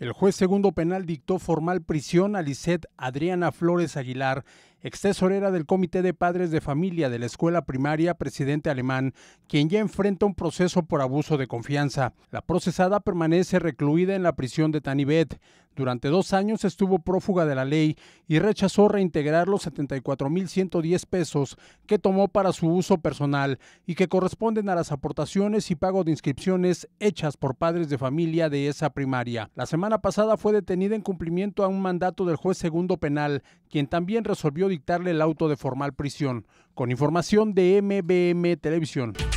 El juez segundo penal dictó formal prisión a Lisette Adriana Flores Aguilar, ex tesorera del Comité de Padres de Familia de la Escuela Primaria Presidente Alemán, quien ya enfrenta un proceso por abuso de confianza. La procesada permanece recluida en la prisión de Tanibet. Durante dos años estuvo prófuga de la ley y rechazó reintegrar los 74.110 pesos que tomó para su uso personal y que corresponden a las aportaciones y pago de inscripciones hechas por padres de familia de esa primaria. La semana pasada fue detenida en cumplimiento a un mandato del juez segundo penal, quien también resolvió dictarle el auto de formal prisión. Con información de MBM Televisión.